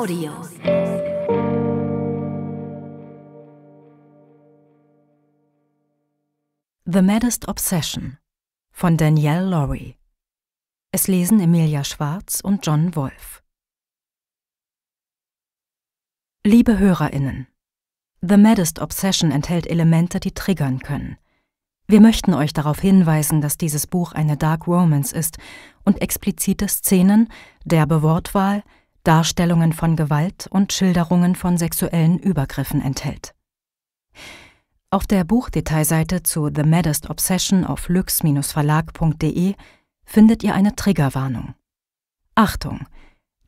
Audio. The Maddest Obsession von Danielle Laurie. Es lesen Emilia Schwarz und John Wolf. Liebe Hörerinnen, The Maddest Obsession enthält Elemente, die triggern können. Wir möchten euch darauf hinweisen, dass dieses Buch eine Dark Romance ist und explizite Szenen, derbe Wortwahl, Darstellungen von Gewalt und Schilderungen von sexuellen Übergriffen enthält. Auf der Buchdetailseite zu The Maddest Obsession auf lux-verlag.de findet ihr eine Triggerwarnung. Achtung,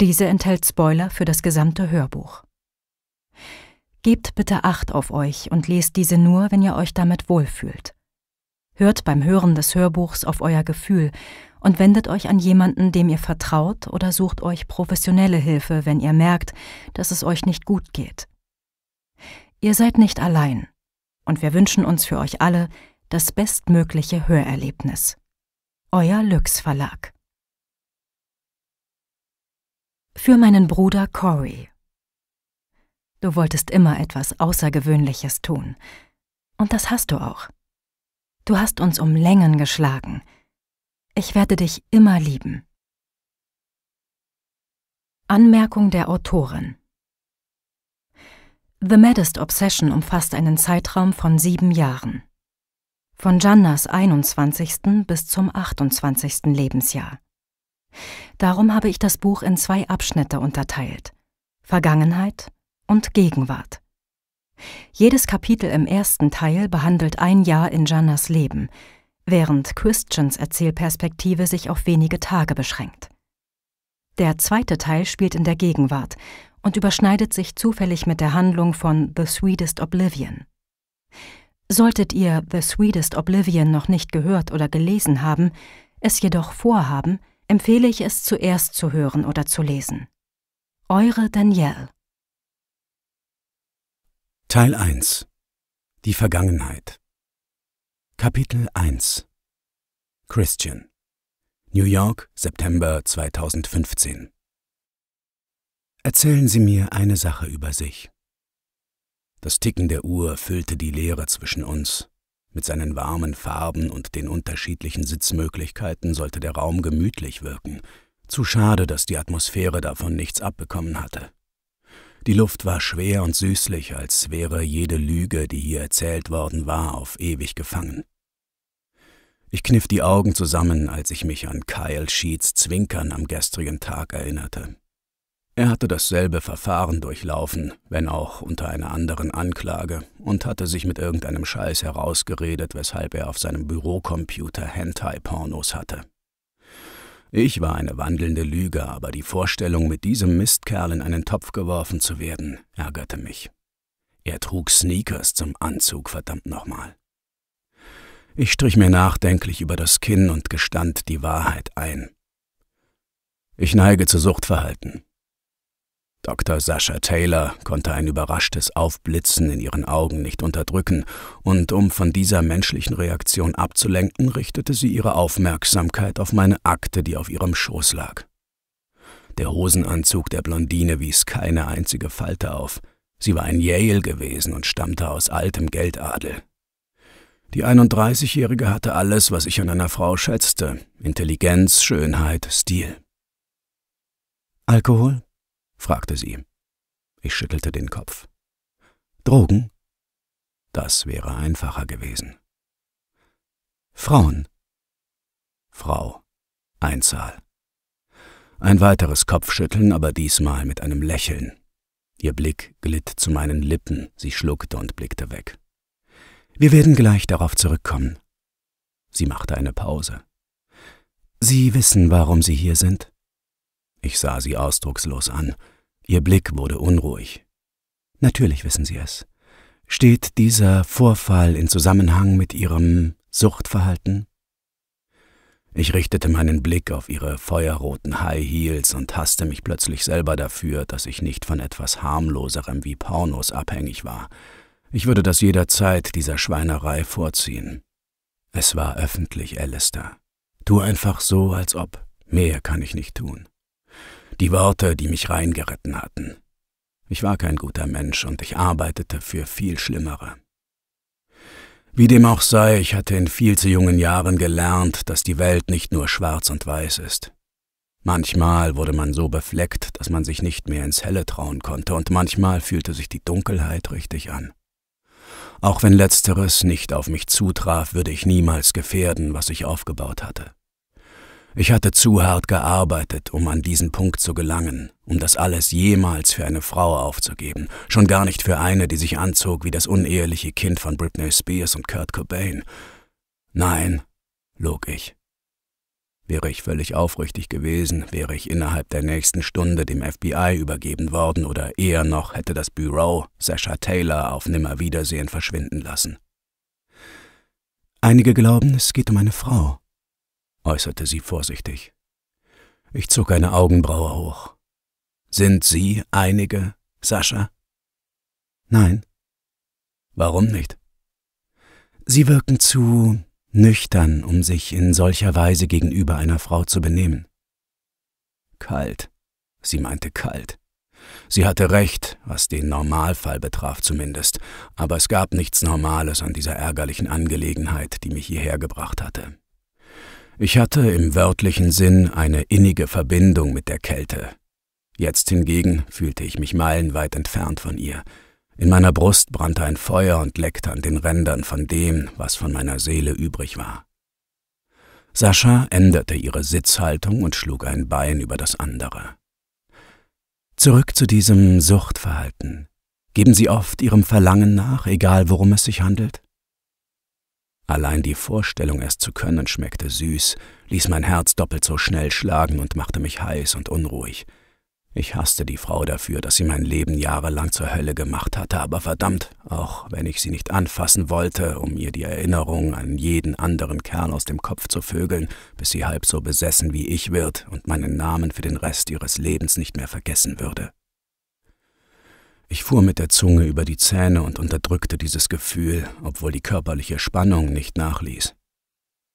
diese enthält Spoiler für das gesamte Hörbuch. Gebt bitte Acht auf euch und lest diese nur, wenn ihr euch damit wohlfühlt. Hört beim Hören des Hörbuchs auf euer Gefühl und wendet euch an jemanden, dem ihr vertraut oder sucht euch professionelle Hilfe, wenn ihr merkt, dass es euch nicht gut geht. Ihr seid nicht allein und wir wünschen uns für euch alle das bestmögliche Hörerlebnis. Euer Lüx Verlag. Für meinen Bruder Cory. Du wolltest immer etwas Außergewöhnliches tun. Und das hast du auch. Du hast uns um Längen geschlagen. Ich werde dich immer lieben. Anmerkung der Autorin The Maddest Obsession umfasst einen Zeitraum von sieben Jahren. Von Jannas 21. bis zum 28. Lebensjahr. Darum habe ich das Buch in zwei Abschnitte unterteilt: Vergangenheit und Gegenwart. Jedes Kapitel im ersten Teil behandelt ein Jahr in Jannas Leben, während Christians Erzählperspektive sich auf wenige Tage beschränkt. Der zweite Teil spielt in der Gegenwart und überschneidet sich zufällig mit der Handlung von The Sweetest Oblivion. Solltet ihr The Sweetest Oblivion noch nicht gehört oder gelesen haben, es jedoch vorhaben, empfehle ich es zuerst zu hören oder zu lesen. Eure Danielle Teil 1 Die Vergangenheit Kapitel 1 Christian New York, September 2015 Erzählen Sie mir eine Sache über sich. Das Ticken der Uhr füllte die Leere zwischen uns. Mit seinen warmen Farben und den unterschiedlichen Sitzmöglichkeiten sollte der Raum gemütlich wirken. Zu schade, dass die Atmosphäre davon nichts abbekommen hatte. Die Luft war schwer und süßlich, als wäre jede Lüge, die hier erzählt worden war, auf ewig gefangen. Ich kniff die Augen zusammen, als ich mich an Kyle Sheets Zwinkern am gestrigen Tag erinnerte. Er hatte dasselbe Verfahren durchlaufen, wenn auch unter einer anderen Anklage, und hatte sich mit irgendeinem Scheiß herausgeredet, weshalb er auf seinem Bürocomputer Hentai-Pornos hatte. Ich war eine wandelnde Lüge, aber die Vorstellung, mit diesem Mistkerl in einen Topf geworfen zu werden, ärgerte mich. Er trug Sneakers zum Anzug, verdammt nochmal. Ich strich mir nachdenklich über das Kinn und gestand die Wahrheit ein. Ich neige zu Suchtverhalten. Dr. Sascha Taylor konnte ein überraschtes Aufblitzen in ihren Augen nicht unterdrücken, und um von dieser menschlichen Reaktion abzulenken, richtete sie ihre Aufmerksamkeit auf meine Akte, die auf ihrem Schoß lag. Der Hosenanzug der Blondine wies keine einzige Falte auf. Sie war ein Yale gewesen und stammte aus altem Geldadel. Die 31-Jährige hatte alles, was ich an einer Frau schätzte: Intelligenz, Schönheit, Stil. Alkohol? fragte sie. Ich schüttelte den Kopf. Drogen? Das wäre einfacher gewesen. Frauen. Frau. Einzahl. Ein weiteres Kopfschütteln, aber diesmal mit einem Lächeln. Ihr Blick glitt zu meinen Lippen, sie schluckte und blickte weg. Wir werden gleich darauf zurückkommen. Sie machte eine Pause. Sie wissen, warum Sie hier sind? Ich sah sie ausdruckslos an, Ihr Blick wurde unruhig. Natürlich wissen Sie es. Steht dieser Vorfall in Zusammenhang mit Ihrem Suchtverhalten? Ich richtete meinen Blick auf ihre feuerroten High Heels und hasste mich plötzlich selber dafür, dass ich nicht von etwas harmloserem wie Pornos abhängig war. Ich würde das jederzeit dieser Schweinerei vorziehen. Es war öffentlich, Alistair. Tu einfach so, als ob. Mehr kann ich nicht tun die Worte, die mich reingeritten hatten. Ich war kein guter Mensch und ich arbeitete für viel Schlimmere. Wie dem auch sei, ich hatte in viel zu jungen Jahren gelernt, dass die Welt nicht nur schwarz und weiß ist. Manchmal wurde man so befleckt, dass man sich nicht mehr ins Helle trauen konnte, und manchmal fühlte sich die Dunkelheit richtig an. Auch wenn letzteres nicht auf mich zutraf, würde ich niemals gefährden, was ich aufgebaut hatte. Ich hatte zu hart gearbeitet, um an diesen Punkt zu gelangen, um das alles jemals für eine Frau aufzugeben, schon gar nicht für eine, die sich anzog wie das uneheliche Kind von Britney Spears und Kurt Cobain. Nein, log ich. Wäre ich völlig aufrichtig gewesen, wäre ich innerhalb der nächsten Stunde dem FBI übergeben worden oder eher noch hätte das Büro Sasha Taylor auf Nimmerwiedersehen verschwinden lassen. Einige glauben, es geht um eine Frau, äußerte sie vorsichtig. Ich zog eine Augenbraue hoch. Sind Sie einige, Sascha? Nein. Warum nicht? Sie wirken zu nüchtern, um sich in solcher Weise gegenüber einer Frau zu benehmen. Kalt. Sie meinte kalt. Sie hatte recht, was den Normalfall betraf zumindest, aber es gab nichts Normales an dieser ärgerlichen Angelegenheit, die mich hierher gebracht hatte. Ich hatte im wörtlichen Sinn eine innige Verbindung mit der Kälte. Jetzt hingegen fühlte ich mich meilenweit entfernt von ihr. In meiner Brust brannte ein Feuer und leckte an den Rändern von dem, was von meiner Seele übrig war. Sascha änderte ihre Sitzhaltung und schlug ein Bein über das andere. Zurück zu diesem Suchtverhalten. Geben Sie oft Ihrem Verlangen nach, egal worum es sich handelt? Allein die Vorstellung, es zu können, schmeckte süß, ließ mein Herz doppelt so schnell schlagen und machte mich heiß und unruhig. Ich hasste die Frau dafür, dass sie mein Leben jahrelang zur Hölle gemacht hatte, aber verdammt, auch wenn ich sie nicht anfassen wollte, um ihr die Erinnerung an jeden anderen Kerl aus dem Kopf zu vögeln, bis sie halb so besessen wie ich wird und meinen Namen für den Rest ihres Lebens nicht mehr vergessen würde. Ich fuhr mit der Zunge über die Zähne und unterdrückte dieses Gefühl, obwohl die körperliche Spannung nicht nachließ.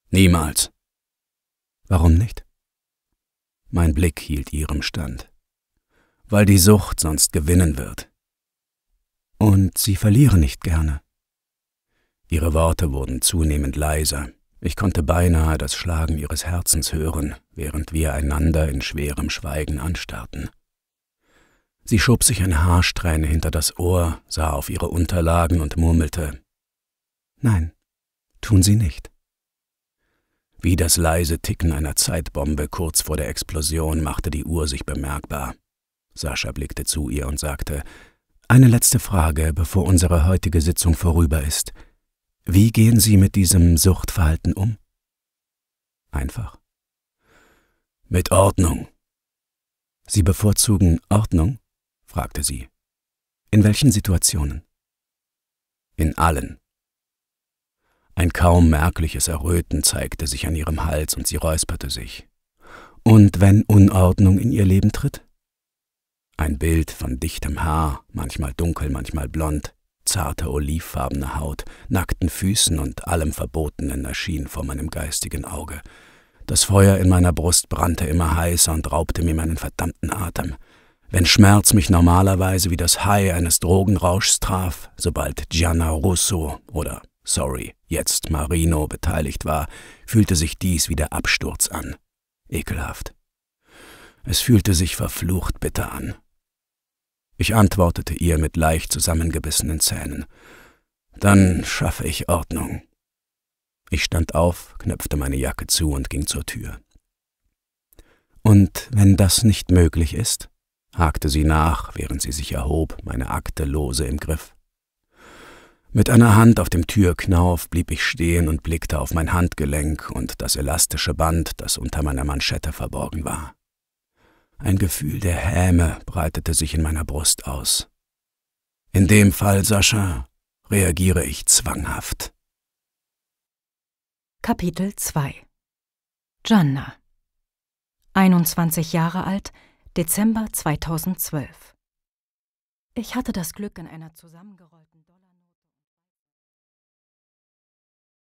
Niemals. Warum nicht? Mein Blick hielt ihrem stand. Weil die Sucht sonst gewinnen wird. Und sie verlieren nicht gerne. Ihre Worte wurden zunehmend leiser. Ich konnte beinahe das Schlagen ihres Herzens hören, während wir einander in schwerem Schweigen anstarrten. Sie schob sich eine Haarsträhne hinter das Ohr, sah auf ihre Unterlagen und murmelte Nein, tun Sie nicht. Wie das leise Ticken einer Zeitbombe kurz vor der Explosion machte die Uhr sich bemerkbar. Sascha blickte zu ihr und sagte Eine letzte Frage, bevor unsere heutige Sitzung vorüber ist. Wie gehen Sie mit diesem Suchtverhalten um? Einfach. Mit Ordnung. Sie bevorzugen Ordnung? fragte sie. In welchen Situationen? In allen. Ein kaum merkliches Erröten zeigte sich an ihrem Hals und sie räusperte sich. Und wenn Unordnung in ihr Leben tritt? Ein Bild von dichtem Haar, manchmal dunkel, manchmal blond, zarte olivfarbene Haut, nackten Füßen und allem Verbotenen erschien vor meinem geistigen Auge. Das Feuer in meiner Brust brannte immer heißer und raubte mir meinen verdammten Atem. Wenn Schmerz mich normalerweise wie das Hai eines Drogenrauschs traf, sobald Gianna Russo oder, sorry, jetzt Marino beteiligt war, fühlte sich dies wie der Absturz an. Ekelhaft. Es fühlte sich verflucht bitter an. Ich antwortete ihr mit leicht zusammengebissenen Zähnen. Dann schaffe ich Ordnung. Ich stand auf, knöpfte meine Jacke zu und ging zur Tür. Und wenn das nicht möglich ist? hakte sie nach, während sie sich erhob, meine Akte lose im Griff. Mit einer Hand auf dem Türknauf blieb ich stehen und blickte auf mein Handgelenk und das elastische Band, das unter meiner Manschette verborgen war. Ein Gefühl der Häme breitete sich in meiner Brust aus. In dem Fall, Sascha, reagiere ich zwanghaft. Kapitel 2 Janna 21 Jahre alt, Dezember 2012. Ich hatte das Glück, in einer zusammengerollten